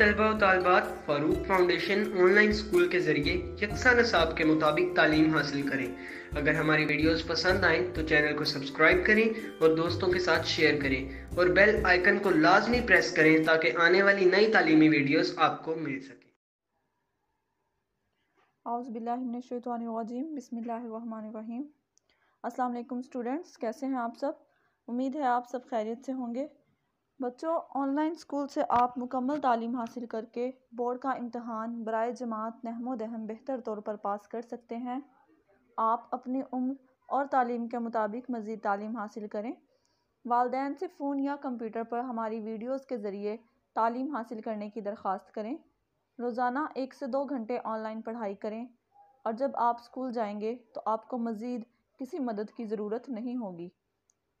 तलबा तलबात Farooq foundation online school के ज़रिए यकसा नसाब के मुताबिक तालीम हासिल करें अगर हमारी वीडियोस पसंद आए तो चैनल को सब्सक्राइब करें और दोस्तों के साथ शेयर करें और बेल आइकन को लाजमी प्रेस करें ताकि आने वाली नई तालीमी वीडियोस आपको मिल सके अस्सलाम वालेकुम स्टूडेंट्स कैसे हैं आप सब उम्मीद है आप सब खैरियत से होंगे बच्चों ऑनलाइन स्कूल से आप मुकम्मल तालीम हासिल करके बोर्ड का इम्तहान बरए जमात नहमो बेहतर तौर पर पास कर सकते हैं आप अपनी उम्र और तालीम के मुताबिक मज़ीद तालीम हासिल करें वालदेन से फ़ोन या कंप्यूटर पर हमारी वीडियोस के ज़रिए तालीम हासिल करने की दरख्वास्त करें रोज़ाना एक से दो घंटे ऑनलाइन पढ़ाई करें और जब आप स्कूल जाएंगे तो आपको मज़ीद किसी मदद की ज़रूरत नहीं होगी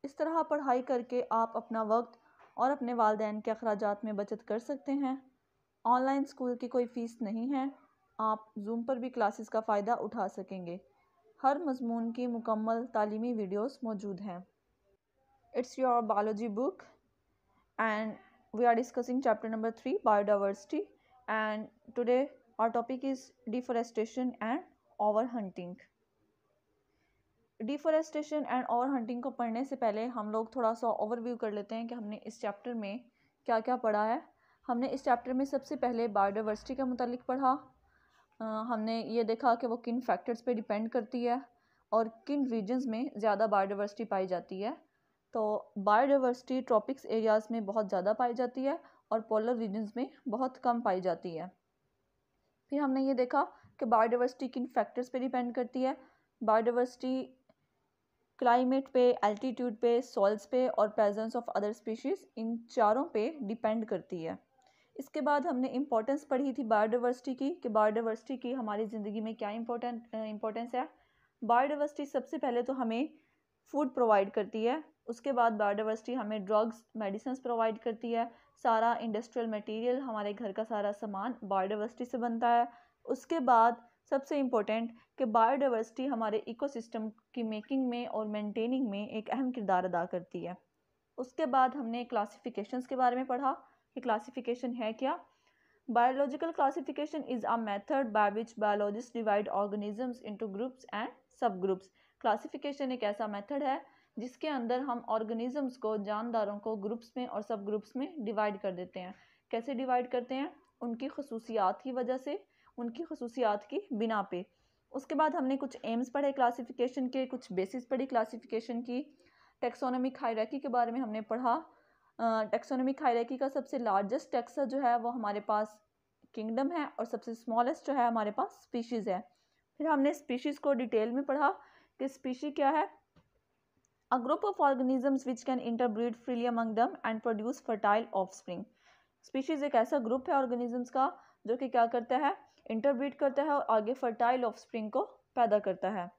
इस तरह पढ़ाई करके आप अपना वक्त और अपने वालदेन के अखराज में बचत कर सकते हैं ऑनलाइन स्कूल की कोई फ़ीस नहीं है आप जूम पर भी क्लासेस का फ़ायदा उठा सकेंगे हर मजमून की मुकम्मल तालीमी वीडियोस मौजूद हैं it's your biology book and we are discussing chapter number three biodiversity and today topic is deforestation and over hunting deforestation and और हंटिंग को पढ़ने से पहले हम लोग थोड़ा सा ओवरव्यू कर लेते हैं कि हमने इस चैप्टर में क्या क्या पढ़ा है हमने इस चैप्टर में सबसे पहले बायोडाइवर्सिटी के मतलब पढ़ा आ, हमने ये देखा कि वो किन फैक्टर्स पे डिपेंड करती है और किन रीजन्स में ज़्यादा बायोडाइवर्सिटी पाई जाती है तो बायोडाइवर्सिटी ट्रॉपिक्स एरियाज़ में बहुत ज़्यादा पाई जाती है और पोलर रीजन्स में बहुत कम पाई जाती है फिर हमने ये देखा कि बायोडाइवर्सिटी किन फैक्टर्स पे डिपेंड करती है बायोडाइवर्सिटी क्लाइमेट पे एल्टीट्यूड पे सॉल्स पे और प्रेजेंस ऑफ अदर स्पीशीज़ इन चारों पे डिपेंड करती है इसके बाद हमने इम्पोर्टेंस पढ़ी थी बायोडाइवर्सिटी की कि बायोडावर्सिटी की हमारी ज़िंदगी में क्या इम्पोर्टेंट इम्पोर्टेंस है बायोडाइवर्सिटी सबसे पहले तो हमें फूड प्रोवाइड करती है उसके बाद बायोडाइवर्सिटी हमें ड्रग्स मेडिसिन प्रोवाइड करती है सारा इंडस्ट्रियल मटेरियल हमारे घर का सारा सामान बायोडाइवर्सिटी से बनता है उसके बाद सबसे इम्पोर्टेंट कि बायोडावर्सिटी हमारे इकोसिस्टम की मेकिंग में और मैंटेनिंग में एक अहम किरदार अदा करती है उसके बाद हमने क्लासीफिकेशन के बारे में पढ़ा कि क्लासीफिकेशन है क्या biological classification is a method by which biologist divide organisms into groups and sub groups classification एक ऐसा मेथड है जिसके अंदर हम ऑर्गेनिजम्स को जानदारों को ग्रुप्स में और सब ग्रुप्स में डिवाइड कर देते हैं कैसे डिवाइड करते हैं उनकी खसूसियात की वजह से उनकी खसूसियात की बिना पे उसके बाद हमने कुछ एम्स पढ़े क्लासिफिकेशन के कुछ बेसिस पढ़ी क्लासिफिकेशन की टेक्सोनॉमिक हायरकी के बारे में हमने पढ़ा टेक्सोनॉमिक हायरकी का सबसे लार्जेस्ट टेक्सा जो है वो हमारे पास किंगडम है और सबसे स्मॉलेस्ट जो है हमारे पास स्पीशीज़ है फिर हमने स्पीशीज़ को डिटेल में पढ़ा कि स्पीशी क्या है a group of organisms which can interbreed freely among them and produce fertile offspring species एक ऐसा ग्रुप है ऑर्गेनिजम्स का जो कि क्या करता है इंटरब्रीड करता है और आगे फर्टाइल ऑफ स्प्रिंग को पैदा करता है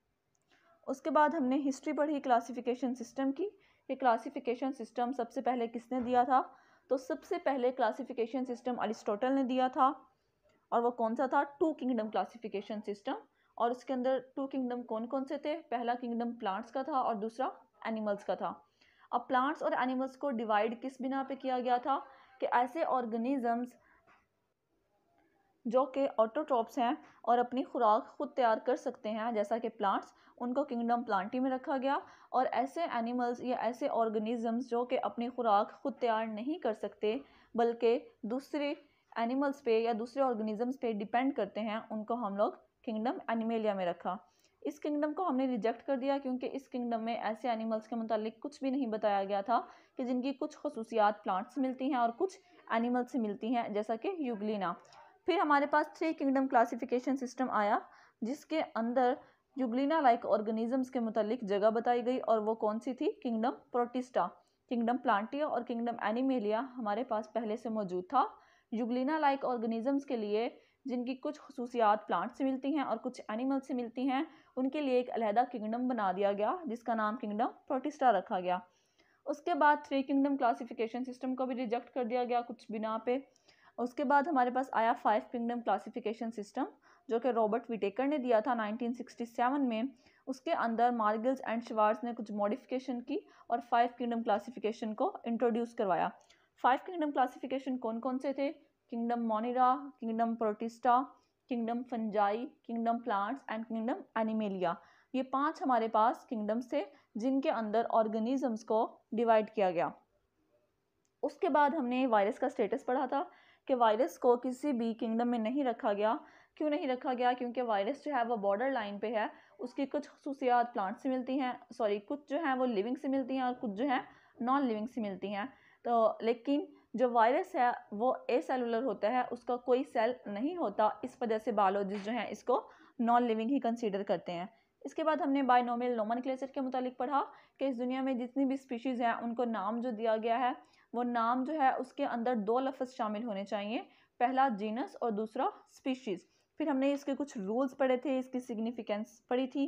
उसके बाद हमने हिस्ट्री पढ़ी क्लासिफिकेशन सिस्टम की ये क्लासिफिकेशन सिस्टम सबसे पहले किसने दिया था तो सबसे पहले क्लासिफिकेशन सिस्टम अरिस्टोटल ने दिया था और वो कौन सा था टू किंगडम क्लासिफिकेशन सिस्टम और उसके अंदर टू किंगडम कौन कौन से थे पहला किंगडम प्लांट्स का था और दूसरा एनिमल्स का था अब प्लांट्स और एनिमल्स को डिवाइड किस बिना पे किया गया था कि ऐसे ऑर्गेनिजम्स जो कि ऑटोट्रॉप्स हैं और अपनी खुराक खुद तैयार कर सकते हैं जैसा कि प्लांट्स उनको किंगडम प्लांटी में रखा गया और ऐसे एनिमल्स या ऐसे ऑर्गेनिजम्स जो कि अपनी खुराक खुद तैयार नहीं कर सकते बल्कि दूसरे एनिमल्स पे या दूसरे ऑर्गेनिजम्स पे डिपेंड करते हैं उनको हम लोग किंगडम एनिमेलिया में रखा इस किंगडम को हमने रिजेक्ट कर दिया क्योंकि इस किंगडम में ऐसे एनिमल्स के मतलब कुछ भी नहीं बताया गया था कि जिनकी कुछ खसूसियात प्लांट्स मिलती हैं और कुछ एनिमल्स से मिलती हैं जैसा कि यूगलिना फिर हमारे पास थ्री किंगडम क्लासिफिकेशन सिस्टम आया जिसके अंदर जुगलिना लाइक ऑर्गेनिजम्स के मुतलिक जगह बताई गई और वो कौन सी थी किंगडम प्रोटिस्टा किंगडम प्लांटिया और किंगडम एनिमेलिया हमारे पास पहले से मौजूद था जुगलिना लाइक ऑर्गेनिजम्स के लिए जिनकी कुछ खसूसियात प्लांट से मिलती हैं और कुछ एनिमल से मिलती हैं उनके लिए एक अलहदा किंगडम बना दिया गया जिसका नाम किंगडम प्रोटिस्टा रखा गया उसके बाद थ्री किंगडम क्लासिफिकेशन सिस्टम को भी रिजेक्ट कर दिया गया कुछ बिना पे उसके बाद हमारे पास आया फाइव किंगडम क्लासिफिकेशन सिस्टम जो कि रॉबर्ट विटेकर ने दिया था 1967 में उसके अंदर मार्गल्स एंड शिवार्स ने कुछ मॉडिफिकेशन की और फाइव किंगडम क्लासिफिकेशन को इंट्रोड्यूस करवाया फाइव किंगडम क्लासिफिकेशन कौन कौन से थे kingdom Monera kingdom Protista kingdom Fungi kingdom plants and kingdom Animalia ये पांच हमारे पास किंगडम्स थे जिनके अंदर ऑर्गेनिजम्स को डिवाइड किया गया उसके बाद हमने वायरस का स्टेटस पढ़ा था कि वायरस को किसी भी किंगडम में नहीं रखा गया क्यों नहीं रखा गया क्योंकि वायरस जो है वो बॉर्डर लाइन पे है उसकी कुछ खसूसियात प्लांट से मिलती हैं सॉरी कुछ जो हैं वो लिविंग से मिलती हैं और कुछ जो हैं नॉन लिविंग से मिलती हैं तो लेकिन जो वायरस है वो ए सेलुलर होता है उसका कोई सेल नहीं होता इस वजह से बायोलॉजिस्ट जो हैं इसको नॉन लिविंग ही कंसिडर करते हैं इसके बाद हमने बायनोमियल नोमन के मुतालिक पढ़ा कि इस दुनिया में जितनी भी स्पीशीज़ हैं उनको नाम जो दिया गया है वो नाम जो है उसके अंदर दो लफ्ज़ शामिल होने चाहिए पहला जीनस और दूसरा स्पीशीज़ फिर हमने इसके कुछ रूल्स पढ़े थे इसकी सिग्निफिकेंस पढ़ी थी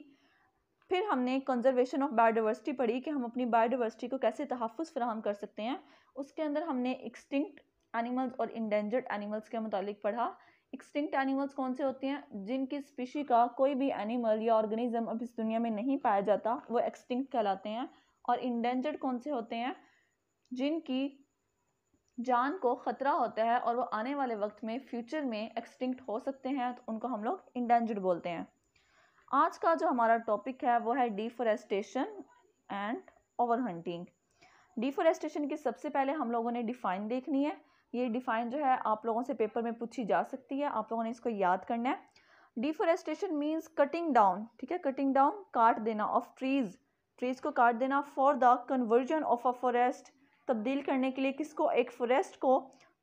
फिर हमने कंजर्वेशन ऑफ बायोडावर्सिटी पढ़ी कि हम अपनी बायोडावर्सिटी को कैसे तहफ़ फ्राहम कर सकते हैं उसके अंदर हमने एक्सटिंक्ट एनिमल्स और इंडेंजर्ड एनिमल्स के मुतालिक पढ़ा एक्सटिंक्ट एनिमल्स कौन से होते हैं जिनकी स्पीशी का कोई भी एनिमल या ऑर्गेनिज्म अब इस दुनिया में नहीं पाया जाता वो एक्सटिंक्ट कहलाते हैं और इंडेंजर्ड कौन से होते हैं जिनकी जान को ख़तरा होता है और वो आने वाले वक्त में फ्यूचर में एक्सटिंक्ट हो सकते हैं तो उनको हम लोग इंडेंजर्ड बोलते हैं आज का जो हमारा टॉपिक है वो है deforestation and over hunting deforestation की सबसे पहले हम लोगों ने डिफ़ाइन देखनी है ये डिफ़ाइन जो है आप लोगों से पेपर में पूछी जा सकती है आप लोगों ने इसको याद करना है डिफोरेस्टेशन मीन्स कटिंग डाउन ठीक है कटिंग डाउन काट देना ऑफ ट्रीज़ ट्रीज़ को काट देना for the conversion of a forest तब्दील करने के लिए किसको एक फॉरेस्ट को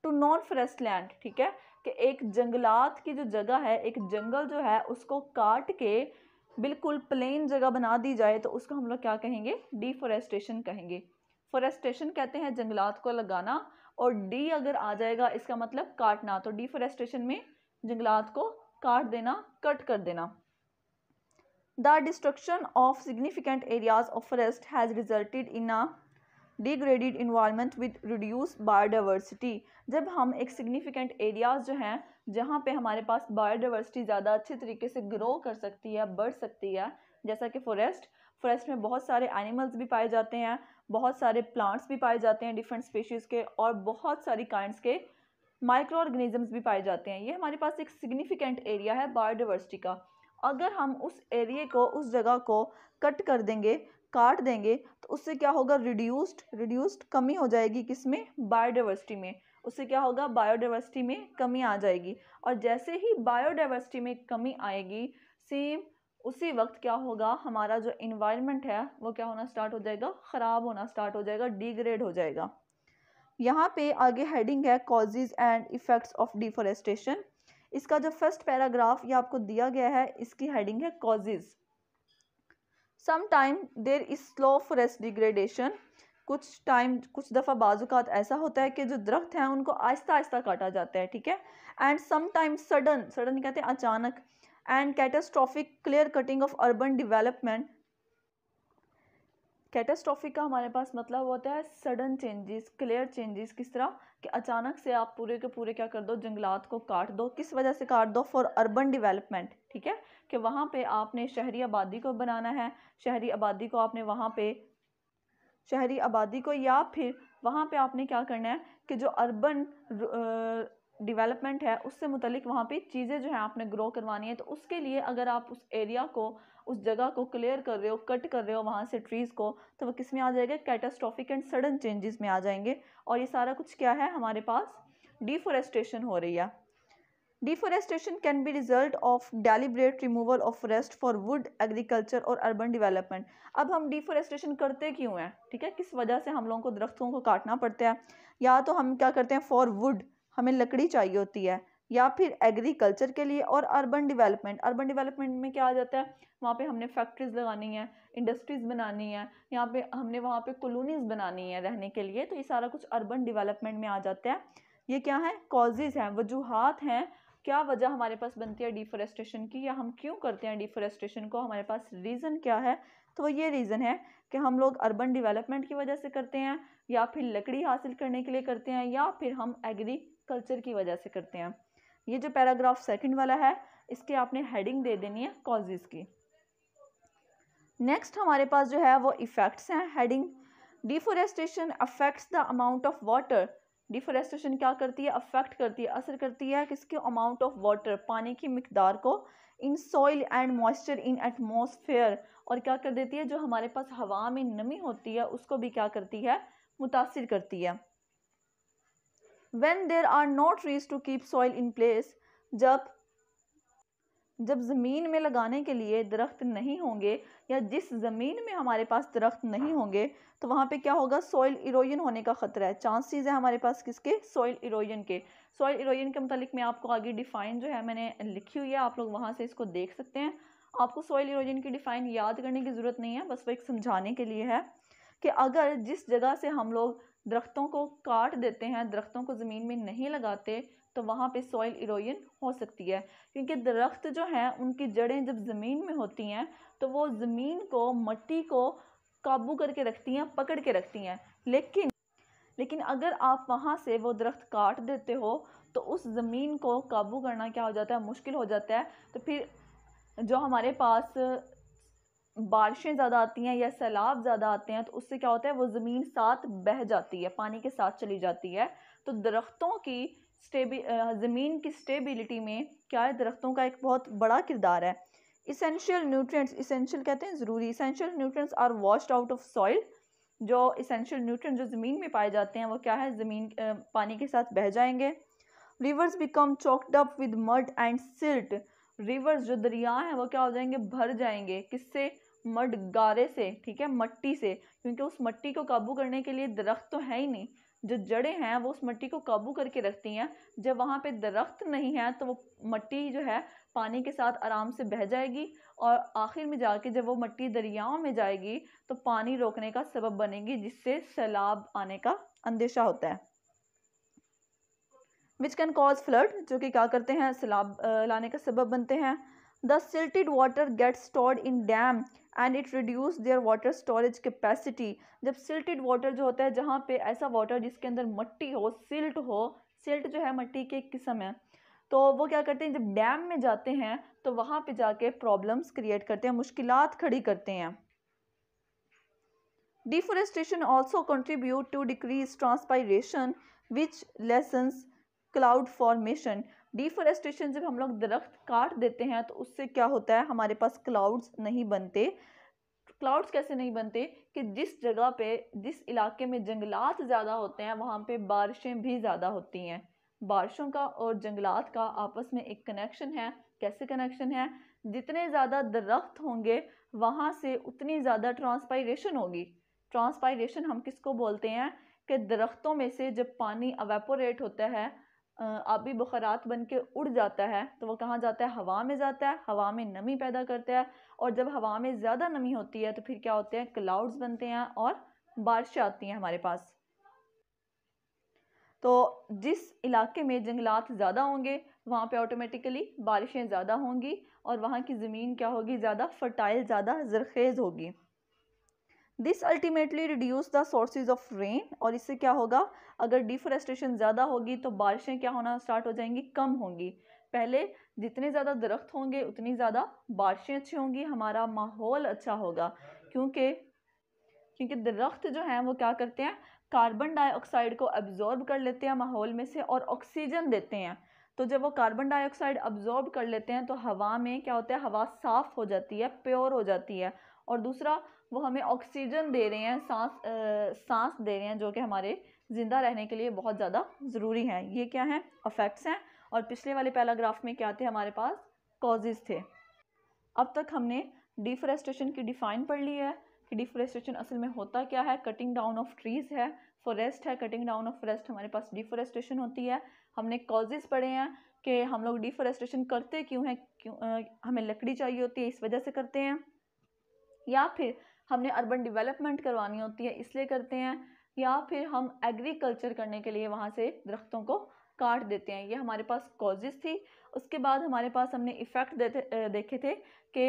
टू नॉन फॉरेस्ट लैंड ठीक है कि एक जंगलात की जो जगह है एक जंगल जो है उसको काट के बिल्कुल प्लेन जगह बना दी जाए तो उसको हम लोग क्या कहेंगे डिफॉरेस्टेशन कहेंगे फॉरेस्टेशन कहते हैं जंगलात को लगाना और डी अगर आ जाएगा इसका मतलब काटना तो डिफॉरेस्टेशन में जंगलात को काट देना कट कर देना the destruction of significant areas of forest has resulted in a degraded environment with reduce biodiversity जब हम एक सिग्निफिकेंट एरियाज़ जो हैं जहाँ पे हमारे पास बायोडाइवर्सिटी ज़्यादा अच्छे तरीके से ग्रो कर सकती है बढ़ सकती है जैसा कि फॉरेस्ट फॉरेस्ट में बहुत सारे एनिमल्स भी पाए जाते हैं बहुत सारे प्लांट्स भी पाए जाते हैं डिफरेंट स्पीशीज़ के और बहुत सारी काइंड्स के माइक्रो ऑर्गेनिजम्स भी पाए जाते हैं ये हमारे पास एक सिग्निफिकेंट एरिया है बायोडावर्सिटी का अगर हम उस एरिए को उस जगह को कट कर देंगे काट देंगे तो उससे क्या होगा रिड्यूस्ड रिड्यूस्ड कमी हो जाएगी किस में बायोडाइवर्सिटी में उससे क्या होगा बायोडाइवर्सिटी में कमी आ जाएगी और जैसे ही बायोडाइवर्सिटी में कमी आएगी सेम उसी वक्त क्या होगा हमारा जो इन्वायरमेंट है वो क्या होना स्टार्ट हो जाएगा ख़राब होना स्टार्ट हो जाएगा डिग्रेड हो जाएगा यहाँ पे आगे हेडिंग है causes and effects of deforestation इसका जो फर्स्ट पैराग्राफ ये आपको दिया गया है इसकी हेडिंग है causes some time there is slow forest degradation कुछ टाइम कुछ दफ़ा बाजूकात ऐसा होता है कि जो दरख्त हैं उनको आहिस्ता आहिस्ता काटा जाता है ठीक है and some time sudden sudden कहते हैं अचानक and catastrophic clear cutting of urban development catastrophic का हमारे पास मतलब होता है सडन चेंजेस क्लियर चेंजेस किस तरह कि अचानक से आप पूरे के पूरे क्या कर दो जंगलात को काट दो किस वजह से काट दो फॉर अर्बन डेवलपमेंट ठीक है कि वहाँ पे आपने शहरी आबादी को बनाना है शहरी आबादी को आपने वहाँ पे शहरी आबादी को या फिर वहाँ पे आपने क्या करना है कि जो अर्बन डेवलपमेंट है उससे मुतलिक वहाँ पे चीज़ें जो है आपने ग्रो करवानी है तो उसके लिए अगर आप उस एरिया को उस जगह को क्लियर कर रहे हो कट कर रहे हो वहाँ से ट्रीज़ को तो वो किस में आ जाएगा कैटास्ट्रॉफिक एंड सडन चेंजेस में आ जाएंगे और ये सारा कुछ क्या है हमारे पास डिफोरेस्टेशन हो रही है deforestation can be result of deliberate removal of forest for wood agriculture और अर्बन डिवेलपमेंट अब हम डिफोरेस्टेशन करते क्यों हैं ठीक है किस वजह से हम लोगों को दरख्तों को काटना पड़ता है या तो हम क्या करते हैं फॉर वुड हमें लकड़ी चाहिए होती है या फिर एग्रीकल्चर के लिए और अर्बन डेवलपमेंट अर्बन डेवलपमेंट में क्या आ जाता है वहाँ पे हमने फैक्ट्रीज लगानी है इंडस्ट्रीज़ बनानी है यहाँ पे हमने वहाँ पे कॉलोनीज़ बनानी है रहने के लिए तो ये सारा कुछ अर्बन डेवलपमेंट में आ जाता है ये क्या है कॉजेज़ हैं वजूहत हैं क्या वजह हमारे पास बनती है डिफोरेस्टेशन की या हम क्यों करते हैं डिफोरेस्टेशन को हमारे पास रीज़न क्या है तो ये रीज़न है कि हम लोग अर्बन डेवलपमेंट की वजह से करते हैं या फिर लकड़ी हासिल करने के लिए करते हैं या फिर हम एग्री कल्चर की वजह से करते हैं ये जो पैराग्राफ सेकंड वाला है इसके आपने हेडिंग दे देनी है कॉजेज़ की नेक्स्ट हमारे पास जो है वो इफ़ेक्ट्स हैं heading deforestation affects the amount of water deforestation क्या करती है अफेक्ट करती है असर करती है किसके अमाउंट ऑफ वाटर पानी की मकदार को in soil and moisture in atmosphere और क्या कर देती है जो हमारे पास हवा में नमी होती है उसको भी क्या करती है मुतासर करती है when there are no trees to keep soil in place जब जब ज़मीन में लगाने के लिए दरख्त नहीं होंगे या जिस ज़मीन में हमारे पास दरख्त नहीं होंगे तो वहाँ पे क्या होगा सॉइल इरोजन होने का ख़तरा है चांसेस है हमारे पास किसके सॉइल इरोजन के सॉइल इरोजन के मतलब मैं आपको आगे डिफ़ाइन जो है मैंने लिखी हुई है आप लोग वहाँ से इसको देख सकते हैं आपको सॉइल इरोजन की डिफ़ाइन याद करने की ज़रूरत नहीं है बस वो एक समझाने के लिए है कि अगर जिस जगह से हम लोग दरख्तों को काट देते हैं दरख्तों को ज़मीन में नहीं लगाते तो वहाँ पे सॉइल इरोजन हो सकती है क्योंकि दरख्त जो हैं उनकी जड़ें जब ज़मीन में होती हैं तो वो ज़मीन को मट्टी को काबू करके रखती हैं पकड़ के रखती हैं लेकिन लेकिन अगर आप वहाँ से वो दरख्त काट देते हो तो उस ज़मीन को काबू करना क्या हो जाता है मुश्किल हो जाता है तो फिर जो हमारे पास बारिशें ज़्यादा आती हैं या सैलाब ज़्यादा आते हैं तो उससे क्या होता है वो ज़मीन साथ बह जाती है पानी के साथ चली जाती है तो दरख्तों की स्टेबी ज़मीन की स्टेबिलिटी में क्या है दरख्तों का एक बहुत बड़ा किरदार है इसेंशियल न्यूट्रिएंट्स इसेंशियल कहते हैं ज़रूरी essential nutrients are washed out of soil जो इसेंशियल न्यूट्रिएंट्स जो ज़मीन में पाए जाते हैं वो क्या है ज़मीन पानी के साथ बह जाएंगे rivers become choked up with mud and silt rivers जो दरिया हैं वो क्या हो जाएंगे भर जाएंगे किससे मड गारे से ठीक है मट्टी से क्योंकि उस मट्टी को काबू करने के लिए दरख्त तो है ही नहीं जो जड़ें हैं वो उस मट्टी को काबू करके रखती हैं जब वहाँ पे दरख्त नहीं है तो वो मट्टी जो है पानी के साथ आराम से बह जाएगी और आखिर में जाके जब वो मट्टी दरियाओं में जाएगी तो पानी रोकने का सबब बनेगी जिससे सैलाब आने का अंदेशा होता है विच कैन कॉज फ्लड जो कि क्या करते हैं सैलाब लाने का सबब बनते हैं the silted water get stored in dam and it reduce their water storage capacity जब सिल्टेड वाटर जो होता है जहाँ पे ऐसा वाटर जिसके अंदर मट्टी हो सिल्ट हो सिल्ट जो है मट्टी की एक किस्म है तो वो क्या करते हैं जब डैम में जाते हैं तो वहाँ पे जाके प्रॉब्लम्स क्रिएट करते हैं मुश्किल खड़ी करते हैं deforestation also contribute to decrease transpiration which lessens cloud formation deforestation जब हम लोग दरख्त काट देते हैं तो उससे क्या होता है हमारे पास क्लाउड्स नहीं बनते क्लाउड्स कैसे नहीं बनते कि जिस जगह पे जिस इलाके में जंगलात ज़्यादा होते हैं वहाँ पे बारिशें भी ज़्यादा होती हैं बारिशों का और जंगलात का आपस में एक कनेक्शन है कैसे कनेक्शन है जितने ज़्यादा दरख्त होंगे वहाँ से उतनी ज़्यादा ट्रांसपाइरेशन होगी ट्रांसपायरेशन हम किसको बोलते हैं कि दरख्तों में से जब पानी अवेपोरेट होता है आबी बखरात बन के उड़ जाता है तो वो कहाँ जाता है हवा में जाता है हवा में नमी पैदा करता है और जब हवा में ज़्यादा नमी होती है तो फिर क्या होते हैं क्लाउड्स बनते हैं और बारिशें आती हैं हमारे पास तो जिस इलाके में जंगलात ज़्यादा होंगे वहाँ पे ऑटोमेटिकली बारिशें ज़्यादा होंगी और वहाँ की ज़मीन क्या होगी ज़्यादा फर्टाइल ज़्यादा जरखेज़ होगी this ultimately reduce the sources of rain और इससे क्या होगा अगर डिफोरेस्टेशन ज़्यादा होगी तो बारिशें क्या होना स्टार्ट हो जाएंगी कम होंगी पहले जितने ज़्यादा दरख्त होंगे उतनी ज़्यादा बारिशें अच्छी होंगी हमारा माहौल अच्छा होगा क्योंकि क्योंकि दरख्त जो हैं वो क्या करते हैं कार्बन डाइऑक्साइड को अब्जॉर्ब कर लेते हैं माहौल में से और ऑक्सीजन देते हैं तो जब वो कार्बन डाइऑक्साइड अब्जॉर्ब कर लेते हैं तो हवा में क्या होता है हवा साफ़ हो जाती है प्योर हो जाती है और दूसरा वो हमें ऑक्सीजन दे रहे हैं सांस आ, सांस दे रहे हैं जो कि हमारे ज़िंदा रहने के लिए बहुत ज़्यादा ज़रूरी हैं ये क्या हैं अफेक्ट्स हैं और पिछले वाले पैराग्राफ में क्या थे हमारे पास कॉजेज़ थे अब तक हमने डिफरेस्टेशन की डिफ़ाइन पढ़ ली है कि डिफरेस्टेशन असल में होता क्या है कटिंग डाउन ऑफ ट्रीज़ है फॉरेस्ट है कटिंग डाउन ऑफ फॉरेस्ट हमारे पास डिफरेस्टेशन होती है हमने कॉजेज़ पढ़े हैं कि हम लोग डिफरेस्टेशन करते क्यों हैं क्यों हमें लकड़ी चाहिए होती है इस वजह से करते हैं या फिर हमने अर्बन डेवलपमेंट करवानी होती है इसलिए करते हैं या फिर हम एग्रीकल्चर करने के लिए वहाँ से दरख्तों को काट देते हैं ये हमारे पास कॉजेज़ थी उसके बाद हमारे पास हमने इफ़ेक्ट देखे थे कि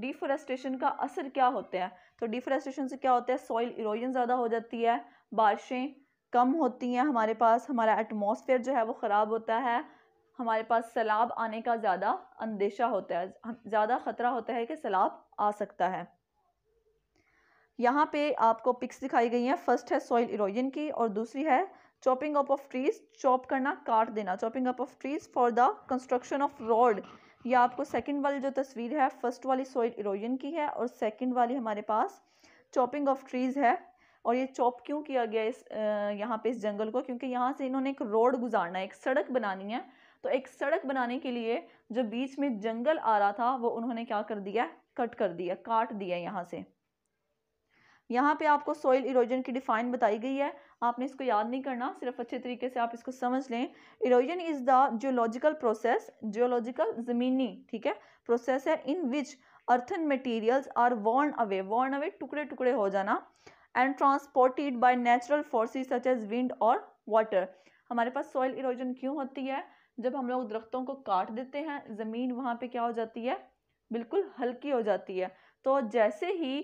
डिफोरेस्टेशन का असर क्या होता है तो डिफोरेस्टेशन से क्या होता है सॉइल इरोजन ज़्यादा हो जाती है बारिशें कम होती हैं हमारे पास हमारा एटमॉस्फेयर जो है वो ख़राब होता है हमारे पास सैलाब आने का ज़्यादा अंदेशा होता है ज़्यादा ख़तरा होता है कि सैलाब आ सकता है यहाँ पे आपको पिक्स दिखाई गई हैं फर्स्ट है सॉइल इरोजन की और दूसरी है chopping up of trees chop करना काट देना chopping up of trees for the construction of road यह आपको सेकंड वाली जो तस्वीर है फर्स्ट वाली सॉइल इरोजन की है और सेकंड वाली हमारे पास चॉपिंग ऑफ ट्रीज़ है और ये चॉप क्यों किया गया इस यहाँ पे इस जंगल को क्योंकि यहाँ से इन्होंने एक रोड गुजारना है एक सड़क बनानी है तो एक सड़क बनाने के लिए जो बीच में जंगल आ रहा था वो उन्होंने क्या कर दिया कट कर दिया काट दिया यहाँ से यहाँ पे आपको सॉइल इरोजन की डिफाइन बताई गई है आपने इसको याद नहीं करना सिर्फ अच्छे तरीके से आप इसको समझ लें erosion is the geological process geological ज़मीनी ठीक है प्रोसेस है in which earthen materials are worn away worn away टुकड़े टुकड़े हो जाना and transported by natural forces such as wind और वाटर हमारे पास सॉइल इरोजन क्यों होती है जब हम लोग दरख्तों को काट देते हैं ज़मीन वहाँ पे क्या हो जाती है बिल्कुल हल्की हो जाती है तो जैसे ही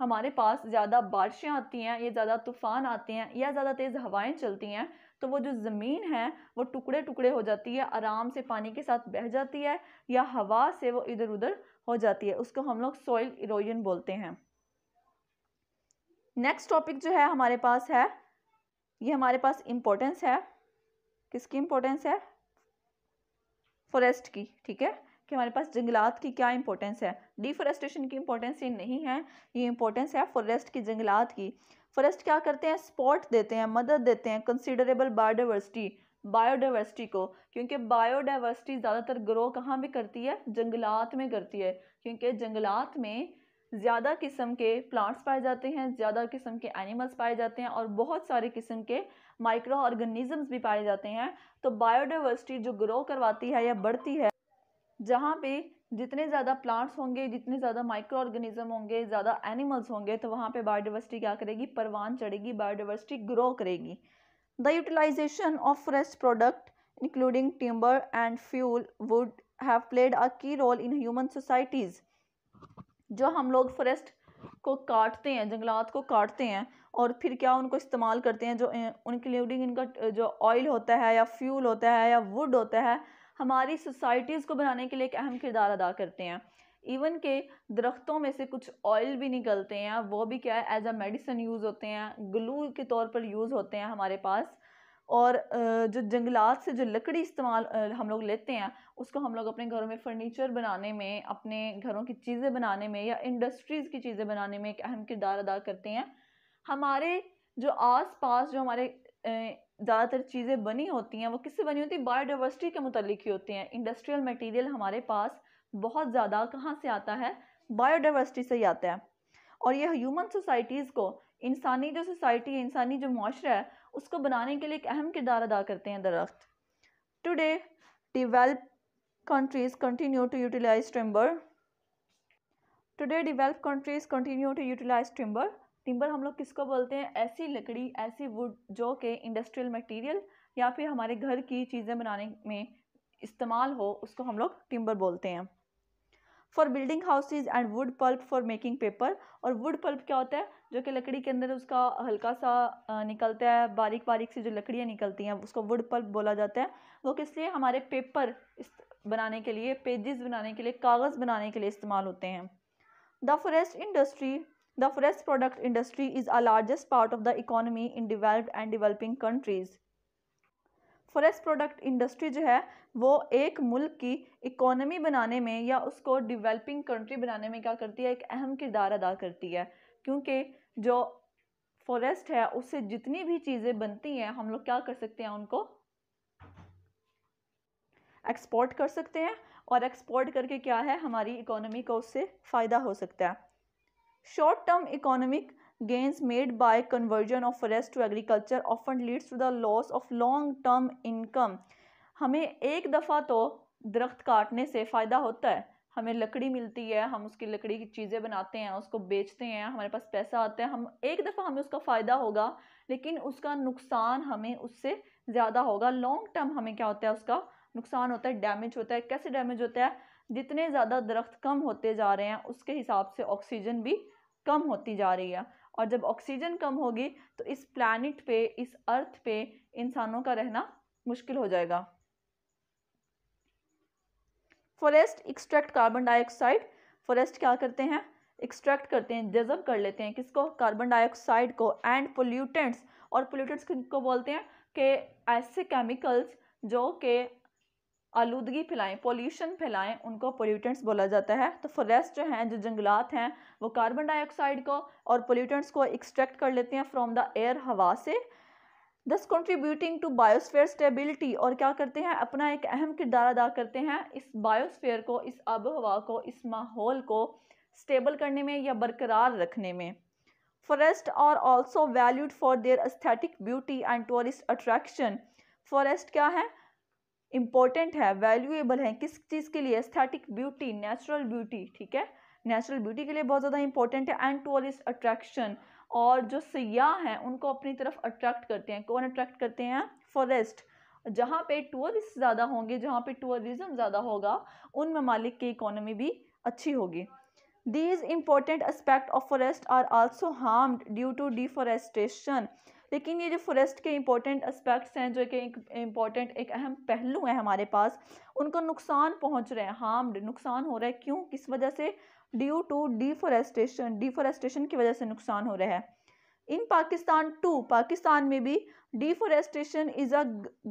हमारे पास ज़्यादा बारिशें आती हैं या ज़्यादा तूफ़ान आते हैं या ज़्यादा तेज़ हवाएं चलती हैं तो वो जो ज़मीन है वो टुकड़े टुकड़े हो जाती है आराम से पानी के साथ बह जाती है या हवा से वो इधर उधर हो जाती है उसको हम लोग सॉइल इरोजन बोलते हैं नेक्स्ट टॉपिक जो है हमारे पास है ये हमारे पास इम्पोर्टेंस है किसकी इम्पोर्टेंस है फॉरेस्ट की ठीक है कि हमारे पास जंगलात की क्या इंपॉर्टेंस है डिफॉरेस्टेशन की इंपॉर्टेंस ये नहीं है ये इंपॉर्टेंस है फॉरेस्ट की जंगलात की फॉरेस्ट क्या करते हैं स्पॉट देते हैं मदद देते हैं कंसिडरेबल बायोडाइवर्सिटी बायोडाइवर्सिटी को क्योंकि बायोडाइवर्सिटी ज़्यादातर ग्रो कहाँ भी करती है जंगलात में करती है क्योंकि जंगलात में ज़्यादा किस्म के प्लांट्स पाए जाते हैं ज़्यादा किस्म के एनिमल्स पाए जाते हैं और बहुत सारे किस्म के माइक्रो ऑर्गेनिजम्स भी पाए जाते हैं तो बायोडाइवर्सिटी जो ग्रो करवाती है या बढ़ती है जहाँ पे जितने ज़्यादा प्लांट्स होंगे जितने ज़्यादा माइक्रो ऑर्गेनिज्म होंगे ज़्यादा एनिमल्स होंगे तो वहाँ पे बायोडाइवर्सिटी क्या करेगी परवान चढ़ेगी बायोडाइवर्सिटी ग्रो करेगी the utilization of forest product including timber and fuel wood have played a key role in human societies जो हम लोग फॉरेस्ट को काटते हैं जंगलात को काटते हैं और फिर क्या उनको इस्तेमाल करते हैं जो इंक्लूडिंग इनका जो ऑयल होता है या फ्यूल होता है या वुड होता है हमारी सोसाइटीज़ को बनाने के लिए एक अहम किरदार अदा करते हैं इवन के दरख्तों में से कुछ ऑयल भी निकलते हैं वो भी क्या है एज अ मेडिसन यूज़ होते हैं ग्लू के तौर पर यूज़ होते हैं हमारे पास और जो जंगलात से जो लकड़ी इस्तेमाल हम लोग लेते हैं उसको हम लोग अपने घरों में फर्नीचर बनाने में अपने घरों की चीज़ें बनाने में या इंडस्ट्रीज़ की चीज़ें बनाने में एक अहम किरदार अदा करते हैं हमारे जो आस पास जो हमारे ज़्यादातर चीज़ें बनी होती हैं वो किससे बनी होती है बायोडावर्सिटी के मतलब ही होती हैं इंडस्ट्रियल मटेरियल हमारे पास बहुत ज़्यादा कहाँ से आता है बायोडावर्सिटी से ही आता है और यह ह्यूमन सोसाइटीज़ को इंसानी जो सोसाइटी है इंसानी जो माशरा है उसको बनाने के लिए एक अहम किरदार अदा करते हैं दरख्त today develop countries continue to utilize timber today develop countries continue to utilize timber timber हम लोग किसको बोलते हैं ऐसी लकड़ी ऐसी वुड जो कि इंडस्ट्रियल मटेरियल या फिर हमारे घर की चीज़ें बनाने में इस्तेमाल हो उसको हम लोग टिम्बर बोलते हैं for building houses and wood pulp for making paper और वुड पल्प क्या होता है जो कि लकड़ी के अंदर उसका हल्का सा निकलता है बारीक बारीक से जो लकड़ियाँ निकलती हैं उसको वुड पल्प बोला जाता है वो किस लिए हमारे पेपर बनाने के लिए पेजेस बनाने के लिए कागज़ बनाने के लिए इस्तेमाल होते हैं the forest industry the forest product industry is a largest part of the economy in developed and developing countries forest product industry जो है वो एक मुल्क की इकोनॉमी बनाने में या उसको डेवलपिंग कंट्री बनाने में क्या करती है एक अहम किरदार अदा करती है क्योंकि जो फॉरेस्ट है उससे जितनी भी चीज़ें बनती हैं हम लोग क्या कर सकते हैं उनको एक्सपोर्ट कर सकते हैं और एक्सपोर्ट करके क्या है हमारी इकोनॉमी को उससे फ़ायदा हो सकता है Short term economic gains made by conversion of forest to agriculture often leads to the loss of long term income. हमें एक दफ़ा तो दरख्त काटने से फ़ायदा होता है हमें लकड़ी मिलती है हम उसकी लकड़ी की चीज़ें बनाते हैं उसको बेचते हैं हमारे पास पैसा आता है हम एक दफ़ा हमें उसका फ़ायदा होगा लेकिन उसका नुकसान हमें उससे ज़्यादा होगा लॉन्ग टर्म हमें क्या होता है उसका नुकसान होता है डैमेज होता है कैसे डैमेज होता है जितने ज़्यादा दरख्त कम होते जा रहे हैं उसके हिसाब से ऑक्सीजन भी कम होती जा रही है और जब ऑक्सीजन कम होगी तो इस प्लानट पे इस अर्थ पे इंसानों का रहना मुश्किल हो जाएगा forest extract carbon dioxide forest क्या करते हैं एक्सट्रैक्ट करते हैं जजब कर लेते हैं किसको कार्बन डाइऑक्साइड को एंड पोल्यूटेंट्स और पोल्यूटेंट्स को बोलते हैं कि ऐसे केमिकल्स जो कि आलूदगी फैलाएं पोल्यूशन फैलाएं उनको पोल्यूटेंट्स बोला जाता है तो फॉरेस्ट जो हैं जो जंगलात हैं वो कार्बन डाइऑक्साइड को और पोल्यूटेंट्स को एक्सट्रैक्ट कर लेते हैं फ्रॉम द एयर हवा से दस कंट्रीब्यूटिंग टू बायोस्फेयर स्टेबिलिटी और क्या करते हैं अपना एक अहम किरदार अदा करते हैं इस बायोस्फेयर को इस आब हवा को इस माहौल को स्टेबल करने में या बरकरार रखने में forest are also valued for their aesthetic beauty and tourist attraction forest क्या है इम्पॉर्टेंट है वैल्यूएबल है किस चीज़ के लिए स्थेटिक ब्यूटी नेचुरल ब्यूटी ठीक है नेचुरल ब्यूटी के लिए बहुत ज़्यादा इंपॉर्टेंट है एंड टूरिस्ट अट्रैक्शन और जो सयाह हैं उनको अपनी तरफ अट्रैक्ट करते हैं कौन अट्रैक्ट करते हैं फॉरेस्ट जहाँ पे टूरिस्ट ज़्यादा होंगे जहाँ पे टूरिज़म ज़्यादा होगा उन ममालिक की इकोनॉमी भी अच्छी होगी these important aspect of forest are also harmed due to deforestation लेकिन ये जो फॉरेस्ट के इम्पोर्टेंट एस्पेक्ट्स हैं जो कि एक इम्पॉर्टेंट एक अहम पहलू है हमारे पास उनको नुकसान पहुंच रहे हैं हार्म नुकसान हो रहा है क्यों किस वजह से ड्यू टू डिफॉरेस्टेशन डिफॉरेस्टेशन की वजह से नुकसान हो रहा है इन पाकिस्तान टू पाकिस्तान में भी deforestation is a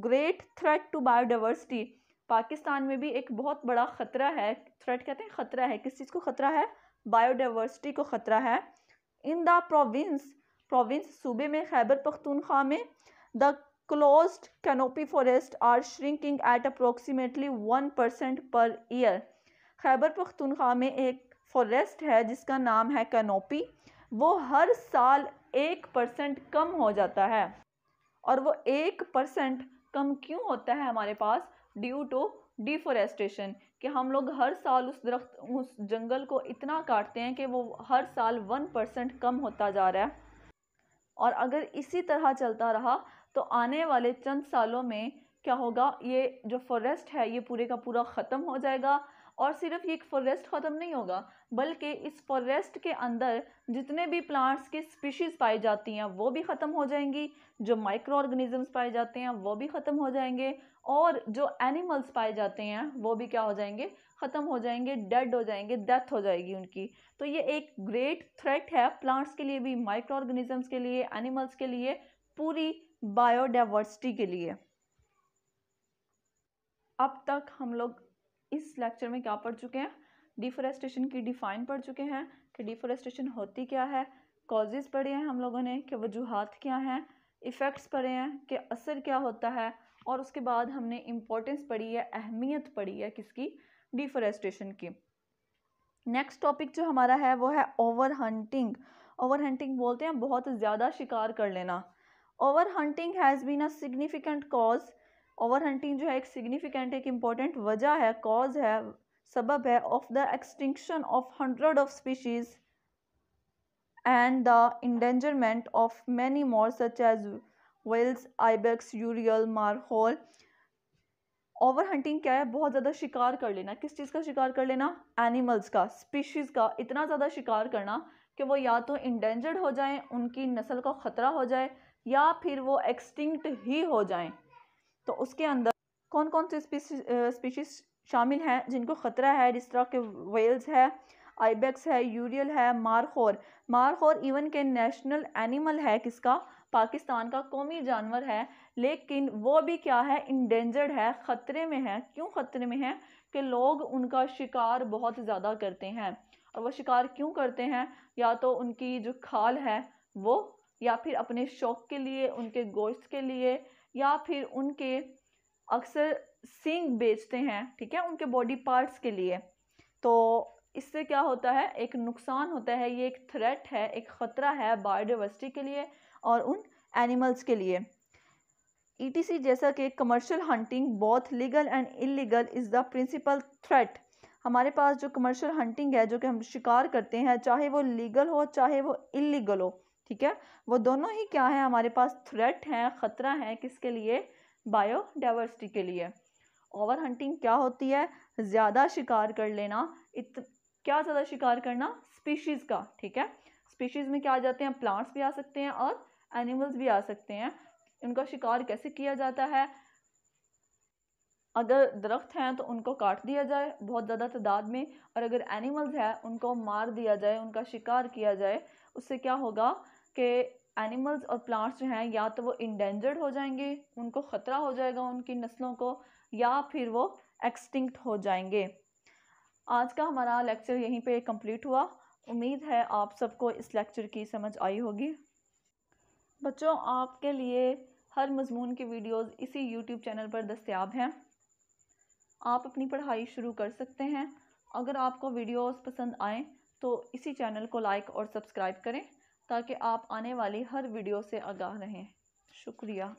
great threat to biodiversity Pakistan में भी एक बहुत बड़ा ख़तरा है थ्रेट कहते हैं ख़तरा है किस चीज़ को ख़तरा है बायोडावर्सिटी को ख़तरा है इन द प्रोविंस प्रोविंस सूबे में खैबर पख्तूनख्वा में the canopy forest are shrinking at approximately one percent per year Khyber Pakhtunkhwa में एक फॉरेस्ट है जिसका नाम है कैनोपी वो हर साल एक परसेंट कम हो जाता है और वो एक परसेंट कम क्यों होता है हमारे पास ड्यू टू डिफॉरेस्टेशन कि हम लोग हर साल उस दरख्त उस जंगल को इतना काटते हैं कि वो हर साल वन परसेंट कम होता जा रहा है और अगर इसी तरह चलता रहा तो आने वाले चंद सालों में क्या होगा ये जो फॉरेस्ट है ये पूरे का पूरा ख़त्म हो जाएगा और सिर्फ ये फॉरेस्ट ख़त्म नहीं होगा बल्कि इस फॉरेस्ट के अंदर जितने भी प्लांट्स की स्पीशीज़ पाई जाती हैं वो भी ख़त्म हो जाएंगी जो माइक्रो ऑर्गेनिजम्स पाए जाते हैं वो भी ख़त्म हो जाएंगे और जो एनिमल्स पाए जाते हैं वो भी क्या हो जाएंगे ख़त्म हो जाएंगे डेड हो जाएंगे डेथ हो जाएगी उनकी तो ये एक ग्रेट थ्रेट है प्लांट्स के लिए भी माइक्रो ऑर्गेनिजम्स के लिए एनिमल्स के लिए पूरी बायोडाइवर्सिटी के लिए अब तक हम लोग इस लेक्चर में क्या पढ़ चुके हैं डिफोरेस्टेशन की डिफाइन पढ़ चुके हैं कि डिफोरेस्टेशन होती क्या है कॉजेज़ पढ़े हैं हम लोगों ने कि वजूहत क्या हैं इफ़ेक्ट्स पढ़े हैं कि असर क्या होता है और उसके बाद हमने इम्पोर्टेंस पढ़ी है अहमियत पढ़ी है किसकी डिफोरेस्टेशन की नेक्स्ट टॉपिक जो हमारा है वो है ओवर हंटिंग ओवर हंटिंग बोलते हैं बहुत ज़्यादा शिकार कर लेना over hunting has been a significant cause over hunting जो है एक सिग्निफिकेंट एक इम्पॉर्टेंट वजह है कॉज है सबब है of the extinction of hundred of species and the endangerment of many more such as whales, ibex, uriel, marhole over hunting क्या है बहुत ज़्यादा शिकार कर लेना किस चीज़ का शिकार कर लेना एनिमल्स का स्पीशीज़ का इतना ज़्यादा शिकार करना कि वो या तो इंडेंजर्ड हो जाएं उनकी नस्ल का ख़तरा हो जाए या फिर वो एक्सटिंक्ट ही हो जाएं तो उसके अंदर कौन कौन से स्पीशीज़ शामिल हैं जिनको ख़तरा है जिस तरह के वेल्स है आईबेक्स है यूरियल है मारखोर मारखोर इवन के नेशनल एनिमल है किसका पाकिस्तान का कौमी जानवर है लेकिन वो भी क्या है इंडेंजर्ड है ख़तरे में है क्यों ख़तरे में है कि लोग उनका शिकार बहुत ज़्यादा करते हैं और वो शिकार क्यों करते हैं या तो उनकी जो खाल है वो या फिर अपने शौक़ के लिए उनके गोश्त के लिए या फिर उनके अक्सर सींग बेचते हैं ठीक है उनके बॉडी पार्ट्स के लिए तो इससे क्या होता है एक नुकसान होता है ये एक थ्रेट है एक ख़तरा है बायोडावर्सिटी के लिए और उन एनिमल्स के लिए ETC जैसा कि commercial hunting both legal and illegal is the principal threat हमारे पास जो कमर्शियल हंटिंग है जो कि हम शिकार करते हैं चाहे वो लीगल हो चाहे वो इलीगल हो ठीक है वो दोनों ही क्या है हमारे पास थ्रेट हैं ख़तरा है किसके लिए बायोडाइवर्सिटी के लिए ओवर हंटिंग क्या होती है ज़्यादा शिकार कर लेना इत क्या ज़्यादा शिकार करना स्पीशीज़ का ठीक है स्पीशीज़ में क्या आ जाते हैं प्लांट्स भी आ सकते हैं और एनिमल्स भी आ सकते हैं उनका शिकार कैसे किया जाता है अगर दरख्त हैं तो उनको काट दिया जाए बहुत ज़्यादा तादाद में और अगर एनिमल्स हैं उनको मार दिया जाए उनका शिकार किया जाए उससे क्या होगा कि एनिमल्स और प्लांट्स जो हैं या तो वो इंडेंजर्ड हो जाएंगे उनको ख़तरा हो जाएगा उनकी नस्लों को या फिर वो एक्सटिंक्ट हो जाएंगे आज का हमारा लेक्चर यहीं पे कंप्लीट हुआ उम्मीद है आप सबको इस लेक्चर की समझ आई होगी बच्चों आपके लिए हर मजमून के वीडियोस इसी यूट्यूब चैनल पर दस्तियाब हैं आप अपनी पढ़ाई शुरू कर सकते हैं अगर आपको वीडियोस पसंद आएँ तो इसी चैनल को लाइक और सब्सक्राइब करें ताकि आप आने वाली हर वीडियो से आगाह रहें शुक्रिया